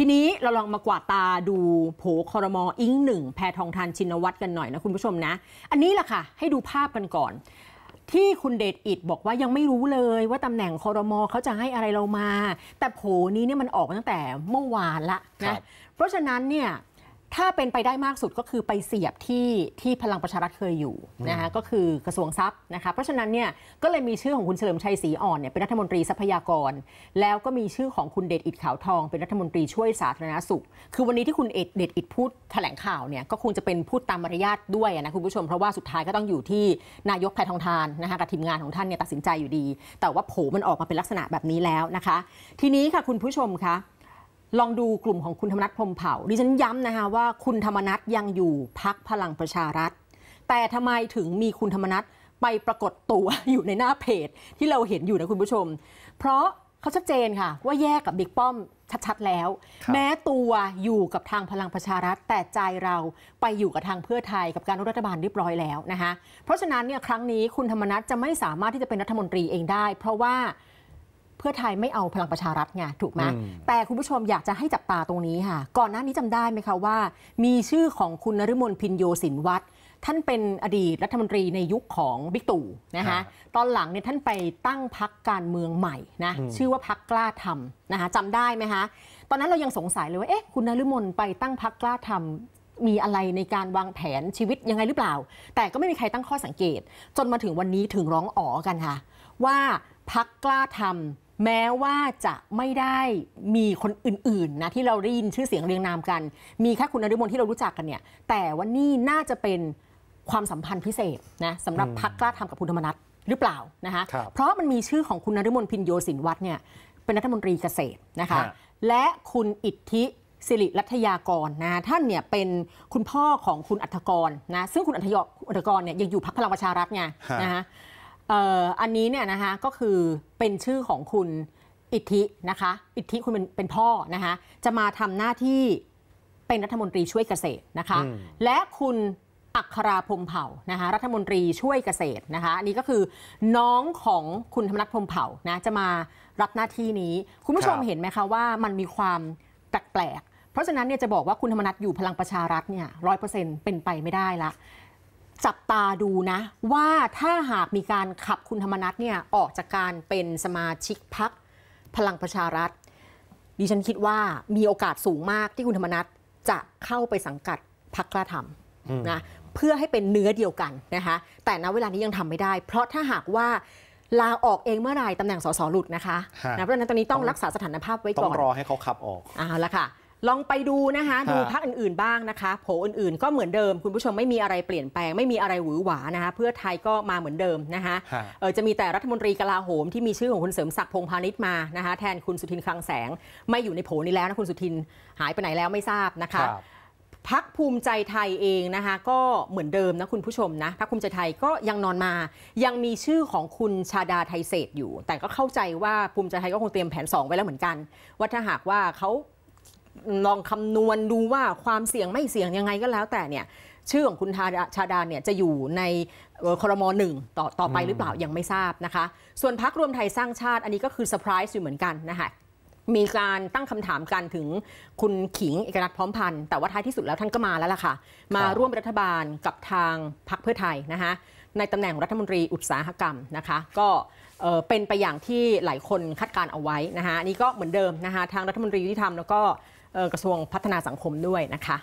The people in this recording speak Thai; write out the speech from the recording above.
ทีนี้เราลองมากวาดตาดูโผคอรมออิงหนึ่ง แพทองทานชินวัตรกันหน่อยนะคุณผู้ชมนะ อันนี้แหละค่ะ ให้ดูภาพกันก่อน ที่คุณเดชอิดบอกว่ายังไม่รู้เลยว่าตำแหน่งคอรมอเขาจะให้อะไรเรามา แต่โผนี้เนี่ยมันออกตั้งแต่เมื่อวานละนะเพราะฉะนั้นเนี่ยถ้าเป็นไปได้มากสุดก็คือไปเสียบที่ที่พลังประชารัฐเคยอยู่นะคะก็คือกระทรวงทรัพย์นะคะเพราะฉะนั้นเนี่ยก็เลยมีชื่อของคุณเฉลิมชัยศรีอ่อนเนี่ยเป็นรัฐมนตรีทรัพยากร แล้วก็มีชื่อของคุณเดชอิดขาวทองเป็นรัฐมนตรีช่วยสาธารณสุข คือวันนี้ที่คุณเดชอิดพูดแถลงข่าวเนี่ยก็คงจะเป็นพูดตามมารยาทด้วยนะคุณผู้ชมเพราะว่าสุดท้ายก็ต้องอยู่ที่นายกแพทองทานนะคะกับทีมงานของท่านเนี่ยตัดสินใจอยู่ดี แต่ว่าโผมันออกมาเป็นลักษณะแบบนี้แล้วนะคะ ทีนี้ค่ะคุณผู้ชมคะลองดูกลุ่มของคุณธรรมนัฐพรมเผ่า ดิฉันย้ำนะคะว่าคุณธรรมนัฐยังอยู่พักพลังประชารัฐ แต่ทำไมถึงมีคุณธรรมนัฐไปปรากฏตัวอยู่ในหน้าเพจ ที่เราเห็นอยู่นะคุณผู้ชม เพราะเขาชัดเจนค่ะว่าแยกกับบิ๊กป้อมชัดๆแล้ว แม้ตัวอยู่กับทางพลังประชารัฐ แต่ใจเราไปอยู่กับทางเพื่อไทยกับการรัฐบาลเรียบร้อยแล้วนะคะเพราะฉะนั้นเนี่ยครั้งนี้คุณธรรมนัฐจะไม่สามารถที่จะเป็นรัฐมนตรีเองได้ เพราะว่าเพื่อไทยไม่เอาพลังประชารัฐไงถูกไหมแต่คุณผู้ชมอยากจะให้จับตาตรงนี้ค่ะก่อนหน้านี้จำได้ไหมคะว่า มีชื่อของคุณนริมนพินโย สินวัตรท่านเป็นอดีตรัฐมนตรีในยุคของบิ๊กตู่นะคะตอนหลังเนี่ยท่านไปตั้งพักการเมืองใหม่นะชื่อว่าพักกล้าทำนะคะจำได้ไหมคะตอนนั้นเรายังสงสัยเลยว่าเอ๊ะคุณนริมนไปตั้งพักกล้าทำมีอะไรในการวางแผนชีวิตยังไงหรือเปล่า แต่ก็ไม่มีใครตั้งข้อสังเกต จนมาถึงวันนี้ถึงร้องอ๋อกันค่ะว่าพักกล้าทำแม้ว่าจะไม่ได้มีคนอื่นๆนะที่เราได้ยินชื่อเสียงเรียงนามกัน มีแค่คุณนริมนที่เรารู้จักกันเนี่ย แต่ว่านี่น่าจะเป็นความสัมพันธ์พิเศษนะสำหรับพักกล้าทำกับคุณธรรมนัฐหรือเปล่านะคะคเพราะมันมีชื่อของคุณนริมนพินโยสินวัตรเนี่ยเป็นรัฐมนตรีเกษตรนะคะ และคุณอิทธิสิริรัทยากรนะท่านเนี่ยเป็นคุณพ่อของคุณอัธกรนะซึ่งคุณอัธกรเนี่ยยังอยู่พักพลังประชารัฐไงนะคะอันนี้เนี่ยนะคะก็คือเป็นชื่อของคุณอิทธินะคะอิทธิคุณเป็นเป็นพ่อนะคะจะมาทำหน้าที่เป็นรัฐมนตรีช่วยเกษตรนะคะ และคุณอัคราพมเผ่านะคะรัฐมนตรีช่วยเกษตรนะคะอันนี้ก็คือน้องของคุณธรรมนัฐพมเผ่านะจะมารับหน้าที่นี้ คุณผู้ชมเห็นไหมคะว่ามันมีความแปลกๆเพราะฉะนั้นเนี่ยจะบอกว่าคุณธรรมนัฐอยู่พลังประชารัฐเนี่ยร้อยเปอร์เซ็นต์เป็นไปไม่ได้ละจับตาดูนะว่าถ้าหากมีการขับคุณธรรมนัฐเนี่ยออกจากการเป็นสมาชิกพัก พลังประชารัฐ ดิฉันคิดว่ามีโอกาสสูงมากที่คุณธรรมนัฐจะเข้าไปสังกัดพักกล้าทำนะเพื่อให้เป็นเนื้อเดียวกันนะคะแต่ณเวลานี้ยังทำไม่ได้ เพราะถ้าหากว่าลาออกเองเมื่อไหร่ตำแหน่งสสหลุดนะคะนะเพราะฉะนั้นตอนนี้ต้องรักษาสถานภาพไว้ก่อนต้องรอให้เขาขับออกอ่าล้วค่ะลองไปดูนะคะดูพักอื่นๆ บ้างนะคะโผอื่นๆ ก็เหมือนเดิมคุณผู้ชมไม่มีอะไรเปลี่ยนแปลง ไม่มีอะไรหวือหวานะคะเพื่อไทยก็มาเหมือนเดิมนะคะเออจะมีแต่รัฐมนตรีกลาโหม ที่มีชื่อของคุณเสริมศักดิ์พงพาณิชมานะคะแทนคุณสุทินคลังแสง ไม่อยู่ในโผนี้แล้วนะคุณสุทินหายไปไหนแล้วไม่ทราบนะคะพักภูมิใจไทยเองนะคะก็เหมือนเดิมนะคุณผู้ชมนะพักภูมิใจไทยก็ยังนอนมา ยังมีชื่อของคุณชาดาไทยเศษอยู่ แต่ก็เข้าใจว่าภูมิใจไทยก็คงเตรียมแผน2ไว้แล้วเหมือนกันว่าถ้าหากว่าเขาลองคำนวณดูว่าความเสี่ยงไม่เสี่ยงยังไงก็แล้ว แต่เนี่ยชื่อของคุณชาดาเนี่ยจะอยู่ในคอรมอหนึ่งต่อต่อไปหรือเปล่า ยังไม่ทราบนะคะ ส่วนพักรวมไทยสร้างชาติ อันนี้ก็คือเซอร์ไพรส์อยู่เหมือนกันนะคะมีการตั้งคำถามกันถึงคุณขิงเอกนั์พร้อมพันธ์แต่ว่าท้ายที่สุดแล้วท่านก็มาแล้วล่ะค่ะ มาร่วมรัฐบาลกับทางพรรคเพื่อไทยนะคะในตำแหน่งรัฐมนตรีอุตสาหกรรมนะคะ ก็เป็นไปอย่างที่หลายคนคาดการเอาไว้นะคะนี่ก็เหมือนเดิมนะคะทางรัฐมนตรียุติธรรมแล้วก็กระทรวงพัฒนาสังคมด้วยนะคะ